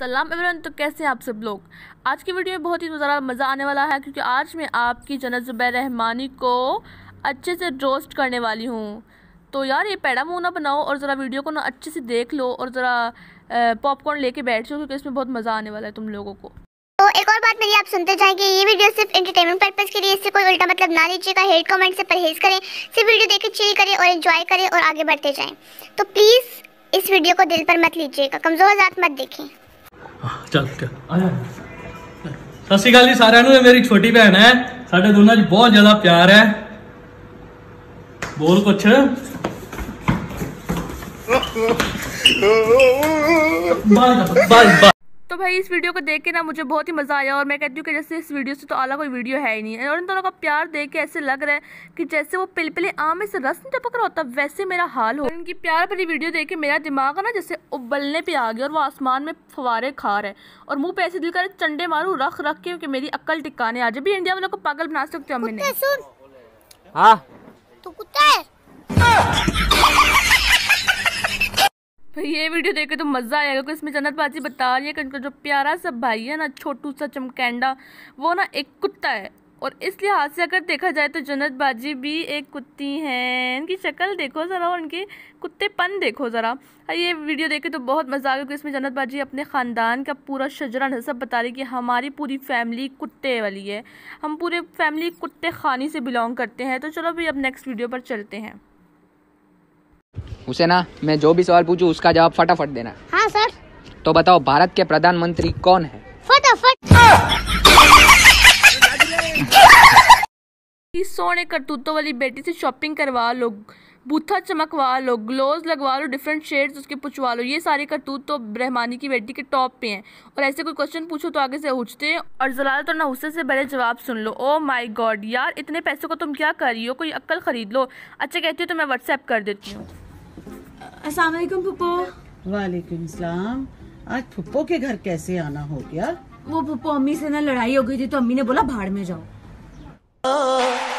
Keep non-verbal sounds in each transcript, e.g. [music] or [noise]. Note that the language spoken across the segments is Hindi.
सलाम एवरन तो कैसे आप सब लोग आज की वीडियो में बहुत ही ज़्यादा मज़ा आने वाला है क्योंकि आज मैं आपकी जनत ज़ुबैर रहमानी को अच्छे से रोस्ट करने वाली हूँ तो यार ये पैड़ा मुँह ना बनाओ और ज़रा वीडियो को ना अच्छे से देख लो और ज़रा पॉपकॉर्न लेके बैठ जाओ क्योंकि इसमें बहुत मज़ा आने वाला है तुम लोगों को तो एक और बात मेरी आप सुनते जाएंगे ये वीडियो सिर्फ एंटरटेनमेंट पर्पज के लिए इससे कोई उल्टा मतलब ना लीजिएगा हेड कमेंट से परहेज करें सिर्फ वीडियो देख के चिल करें और एंजॉय करें और आगे बढ़ते जाएं तो प्लीज़ इस वीडियो को दिल पर मत लीजिएगा कमज़ोर जात मत देखें ਚੱਲ ਚੱਲ ਆਇਆ ਸਤਿ ਸ਼੍ਰੀ ਅਕਾਲ ਜੀ ਸਾਰਿਆਂ ਨੂੰ ਇਹ ਮੇਰੀ ਛੋਟੀ ਭੈਣ ਹੈ ਸਾਡੇ ਦੋਨਾਂ 'ਚ ਬਹੁਤ ਜ਼ਿਆਦਾ ਪਿਆਰ ਹੈ ਬੋਲ ਕੁਛ ਬਸ [laughs] ਬਾਏ भाई इस वीडियो को देख के ना मुझे बहुत ही मज़ा आया और मैं कहती हूँ कि जैसे इस वीडियो से तो आला कोई वीडियो है ही नहीं और इन दोनों का प्यार देख के ऐसे लग रहा है कि जैसे वो पिलपिले आम में से रस नहीं टपक रहा होता वैसे मेरा हाल हो इनकी प्यार भरी वीडियो देख के मेरा दिमाग ना जैसे उबलने पर आ गया और वो आसमान में फवारे खा रहे और मुँह पे ऐसे दिल कर चंडे मारूँ रख रख के मेरी अक्ल टिकाने आ जाए भी इंडिया वालों को पागल बना सकते हो हमने हाँ तो कुत्ता है ये वीडियो देख के तो मज़ा आएगा क्योंकि इसमें जन्नत बाजी बता रही है कि उनका जो प्यारा सा भाई है ना छोटू सा चमकैंडा वो ना एक कुत्ता है और इस लिहाज से अगर देखा जाए तो जन्नत बाजी भी एक कुत्ती हैं इनकी शक्ल देखो ज़रा और इनके कुत्तेपन देखो ज़रा ये वीडियो देखे तो बहुत मज़ा आया क्योंकि इसमें जन्नत बाजी अपने ख़ानदान का पूरा शजरा नसब बता रही कि हमारी पूरी फैमिली कुत्ते वाली है हम पूरे फैमिली कुत्ते खानी से बिलोंग करते हैं तो चलो भी अब नेक्स्ट वीडियो पर चलते हैं उसे ना मैं जो भी सवाल पूछूं उसका जवाब फटाफट देना हाँ सर तो बताओ भारत के प्रधानमंत्री कौन है फटाफट इस सोने करतूतों वाली बेटी से शॉपिंग करवा लो बूथा चमकवा लो ग्लोव लगवा लो डिफरेंट शेड्स उसके पुछवा लो ये सारे करतूत तो ब्रह्मानी की बेटी के टॉप पे हैं और ऐसे कोई क्वेश्चन पूछो तो आगे से उछते हैं और जलाल तो और नहुसे से बड़े जवाब सुन लो ओ माय गॉड यार इतने पैसों को तुम क्या कर रही हो कोई अक्ल खरीद लो अच्छा कहती हो तो मैं व्हाट्सएप कर देती हूँ अस्सलाम वालेकुम पप्पो वालेकुम सलाम आज पप्पो के घर कैसे आना हो गया वो पप्पो अम्मी से ना लड़ाई हो गई थी तो अम्मी ने बोला भाड़ में जाओ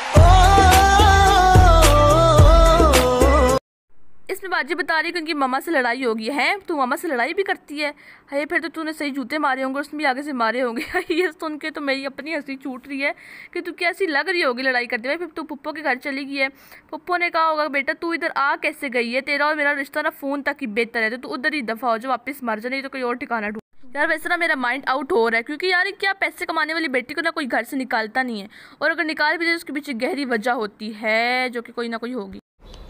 उसने बाजी बता रही है क्योंकि मामा से लड़ाई होगी है तो ममा से लड़ाई भी करती है अरे फिर तो तूने सही जूते मारे होंगे उसने भी आगे से मारे होंगे [laughs] ये सुन के तो मेरी अपनी हंसी छूट रही है कि तू कैसी लग रही होगी लड़ाई करते हुए फिर तू तो पप्पो के घर चली गई है पप्पो ने कहा होगा बेटा तू इधर आ कैसे गई है तेरा और मेरा रिश्ता ना फ़ोन तक ही बेहतर है तो तू उधर ही दफ़ा हो जो वापस मर जा नहीं तो कोई और ठिकाना ढूंढ यार वैसे ना मेरा माइंड आउट हो रहा है क्योंकि यार क्या पैसे कमाने वाली बेटी को ना कोई घर से निकालता नहीं है और अगर निकाल भी दे तो उसके पीछे गहरी वजह होती है जो कि कोई ना कोई होगी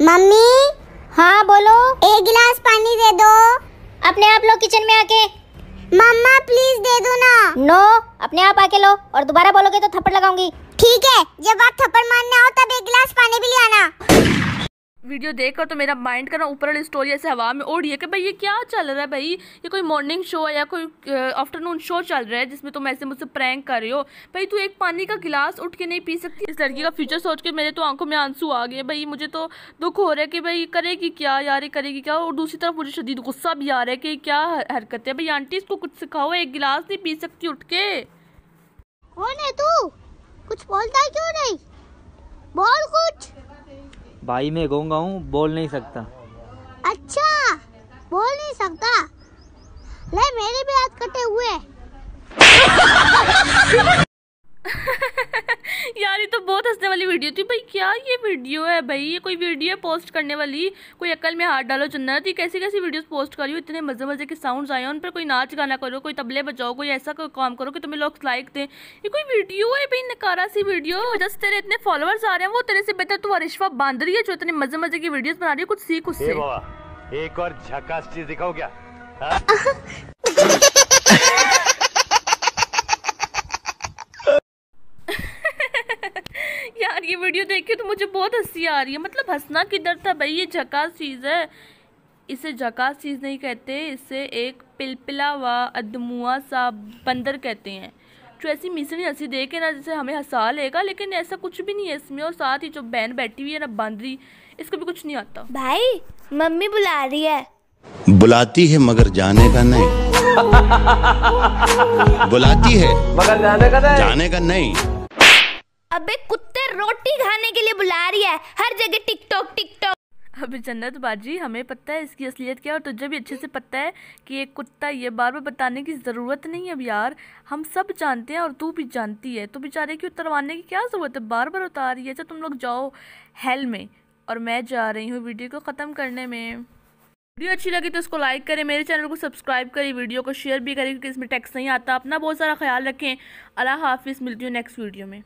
मम्मी हाँ बोलो एक गिलास पानी दे दो अपने आप लो किचन में आके मम्मा प्लीज दे दो ना नो अपने आप आके लो और दोबारा बोलोगे तो थप्पड़ लगाऊंगी ठीक है जब आप थप्पड़ मारने आओ तब एक गिलास पानी भी ले आना वीडियो देखकर तो मेरा माइंड कर रहा ऊपर वाली स्टोरी ऐसे हवा में उड़ है कि भाई ये क्या चल रहा है भाई ये कोई मॉर्निंग शो है या कोई आफ्टरनून शो चल रहा है जिसमें तुम ऐसे मुझसे प्रैंक कर रहे हो भाई तू एक पानी का गिलास उठ के नहीं पी सकती इस लड़की का फ्यूचर सोच के मेरे तो आंखों में आंसू आ गए भाई मुझे तो दुख हो रहा है कि भाई करेगी क्या यार करेगी क्या और दूसरी तरफ मुझे शदीद गुस्सा भी आ रहा है कि क्या हरकत है भाई आंटी इसको कुछ सिखाओ एक गिलास नहीं पी सकती उठ के कौन है तू कुछ बोलता क्यों नहीं बोल कुछ भाई मैं गूंगा हूँ बोल नहीं सकता अच्छा बोल नहीं सकता ले मेरे भी हाथ कटे हुए [laughs] तो बहुत हंसने वाली वीडियो थी भाई क्या ये वीडियो है भाई ये कोई वीडियो है पोस्ट करने वाली कोई अकल में हाथ डालो चुनना तो ये कैसी कैसी वीडियोस पोस्ट कर रही हो इतने मज़े मज़े के साउंड्स आए हैं उन पर कोई नाच गाना करो कोई तबले बजाओ कोई ऐसा कोई काम करो कि तुम्हें लोग लाइक दें ये कोई वीडियो है भाई नकारा सी वीडियो जस्ट तेरे इतने फॉलोअर्स आ रहे हैं वो तेरे से बेहतर तू अरिश्वा बांध रही है जो इतने मज़े मज़े की वीडियोज़ बना रही है कुछ सीख उससे एक और झकास चीज दिखाओ क्या हाँ? यार ये वीडियो देख के तो मुझे बहुत हंसी आ रही है मतलब हंसना किधर था भाई ये झकास चीज़ है इसे झकास चीज़ नहीं कहते इसे एक पिलपिला व अदमुआ सा बंदर कहते हैं जो ऐसी मिसरी हंसी दे के ना जैसे हमें हंसा लेगा लेकिन ऐसा कुछ भी नहीं है इसमें और साथ ही जो बहन बैठी हुई है ना बंदरी इसको भी कुछ नहीं आता भाई मम्मी बुला रही है बुलाती है मगर जाने का नहीं [laughs] बुलाती है मगर जाने का नहीं जाने का नहीं अबे कुत्ते रोटी खाने के लिए बुला रही है हर जगह टिकटॉक टिकटॉक अभी जन्नत बाजी हमें पता है इसकी असलियत क्या है और तुझे भी अच्छे से पता है कि ये कुत्ता ये बार बार बताने की ज़रूरत नहीं है अब यार हम सब जानते हैं और तू भी जानती है तो बेचारे की उतरवाने की क्या ज़रूरत है बार बार उतार रही है अच्छा तुम लोग जाओ हेल में और मैं जा रही हूँ वीडियो को ख़त्म करने में वीडियो अच्छी लगी तो उसको लाइक करें मेरे चैनल को सब्सक्राइब करें वीडियो को शेयर भी करें क्योंकि इसमें टैक्स नहीं आता अपना बहुत सारा ख्याल रखें अल्लाह हाफिज़ मिलती हूँ नेक्स्ट वीडियो में